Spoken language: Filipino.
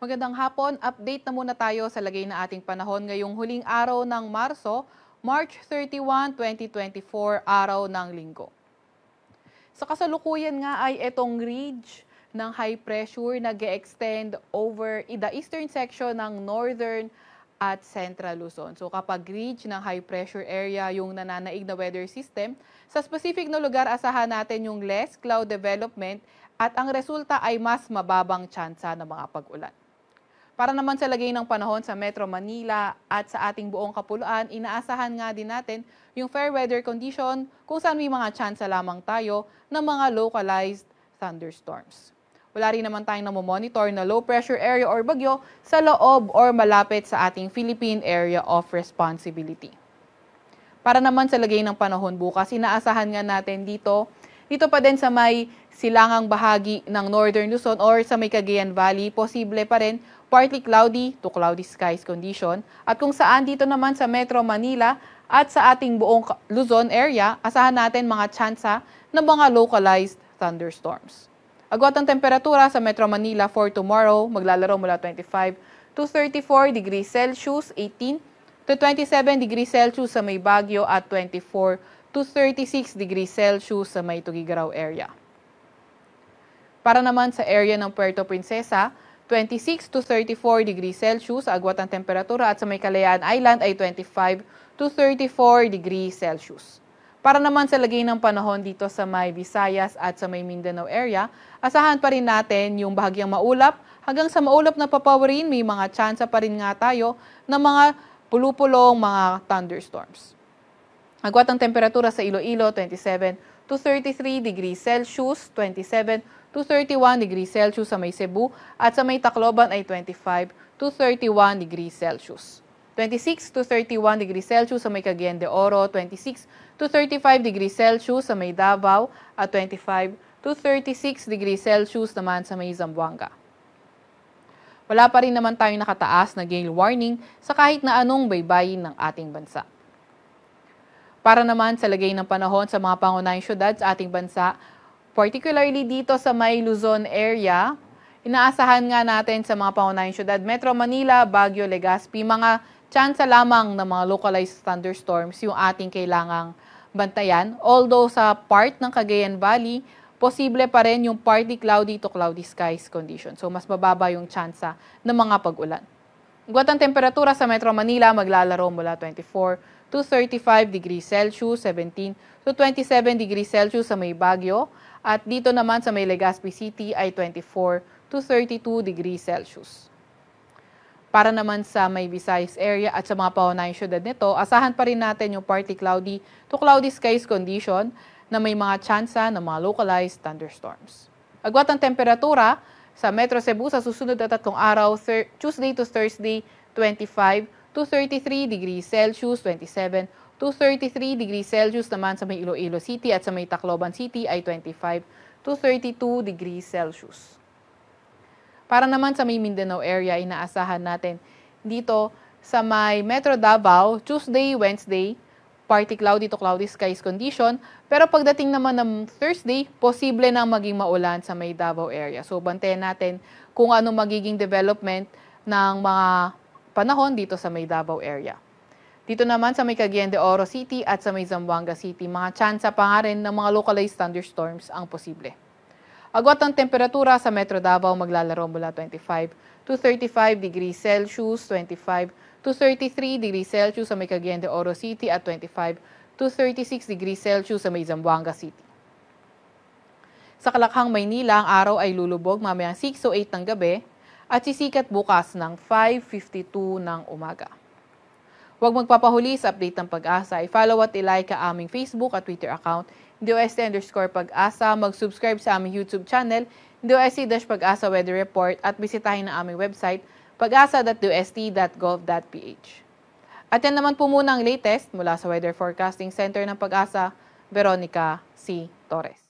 Magandang hapon. Update na muna tayo sa lagay na ating panahon ngayong huling araw ng Marso, March 31, 2024, araw ng linggo. Sa kasalukuyan nga ay itong ridge ng high pressure nag extend over the eastern section ng northern at Central Luzon. So kapag ridge ng high pressure area yung nananaig na weather system, sa specific na lugar asahan natin yung less cloud development at ang resulta ay mas mababang tsansa ng mga pag-ulan. Para naman sa lagay ng panahon sa Metro Manila at sa ating buong kapuluan, inaasahan nga din natin yung fair weather condition kung saan may mga chance lamang tayo ng mga localized thunderstorms. Wala rin naman tayong namomonitor na low pressure area or bagyo sa loob or malapit sa ating Philippine Area of Responsibility. Para naman sa lagay ng panahon bukas, inaasahan nga natin dito dito pa din sa may silangang bahagi ng Northern Luzon or sa may Cagayan Valley, posible pa rin partly cloudy to cloudy skies condition at kung saan dito naman sa Metro Manila at sa ating buong Luzon area, asahan natin mga tsansa ng mga localized thunderstorms. Agwat ang temperatura sa Metro Manila for tomorrow, maglalaro mula 25 to 34 degrees Celsius, 18 to 27 degrees Celsius sa may Baguio at 24 to 36 degrees Celsius sa may Tugigaraw area. Para naman sa area ng Puerto Princesa, 26 to 34 degrees Celsius sa agwat ng temperatura at sa may Kalayaan Island ay 25 to 34 degrees Celsius. Para naman sa lagay ng panahon dito sa may Visayas at sa may Mindanao area, asahan pa rin natin yung bahagyang maulap. Hanggang sa maulap na papawarin, may mga tsansa pa rin nga tayo ng mga pulupulong mga thunderstorms. Agwat ang temperatura sa Iloilo, 27 to 33 degrees Celsius, 27 to 31 degrees Celsius sa may Cebu at sa may Tacloban ay 25 to 31 degrees Celsius. 26 to 31 degrees Celsius sa may Cagayan de Oro, 26 to 35 degrees Celsius sa may Davao at 25 to 36 degrees Celsius naman sa may Zamboanga. Wala pa rin naman tayong nakataas na gale warning sa kahit na anong baybayin ng ating bansa. Para naman sa lagay ng panahon sa mga pangunahing syudad sa ating bansa, particularly dito sa may Luzon area, inaasahan nga natin sa mga pangunahing syudad, Metro Manila, Baguio, Legazpi, mga tsansa lamang ng mga localized thunderstorms yung ating kailangang bantayan. Although sa part ng Cagayan Valley, posible pa rin yung partly cloudy to cloudy skies condition. So mas mababa yung tsansa ng mga pag-ulan. Gwat ang temperatura sa Metro Manila maglalaro mula 24 to 35 degrees Celsius, 17 to 27 degrees Celsius sa may Baguio. At dito naman sa may Legazpi City ay 24 to 32 degrees Celsius. Para naman sa may Visayas area at sa mga paunahing syudad nito, asahan pa rin natin yung party cloudy to cloudy skies condition na may mga tsansa ng mga localized thunderstorms. Agwat ang temperatura sa Metro Cebu sa susunod na tatlong araw, Tuesday to Thursday, 25 to 33 degrees Celsius, 27 to 33 degrees Celsius naman sa may Iloilo City at sa may Tacloban City ay 25 to 32 degrees Celsius. Para naman sa may Mindanao area, inaasahan natin dito sa may Metro Davao, Tuesday, Wednesday, party cloudy to cloudy skies condition. Pero pagdating naman ng Thursday, posible na maging maulan sa may Davao area. So, bantayan natin kung ano magiging development ng mga panahon dito sa may Davao area. Dito naman sa may Cagayan de Oro City at sa may Zamboanga City, mga tsansa pa nga rin ng mga localized thunderstorms ang posible. Agwat ng temperatura sa Metro Davao maglalaro mula 25 to 35 degrees Celsius, 25 to 33 degrees Celsius sa may Cagayan de Oro City at 25 to 36 degrees Celsius sa may Zamboanga City. Sa Kalakhang, Maynila, ang araw ay lulubog mamayang 6 o 8 ng gabi at sisikat bukas ng 5.52 ng umaga. Huwag magpapahuli sa update ng pag-asa. I-follow at i-like ang aming Facebook at Twitter account, DOST underscore pag-asa. Mag-subscribe sa aming YouTube channel, DOST-Pag-asa Weather Report at bisitahin ang aming website, pag-asa.dost.gov.ph. At yan naman po muna ang latest mula sa Weather Forecasting Center ng Pag-asa, Veronica C. Torres.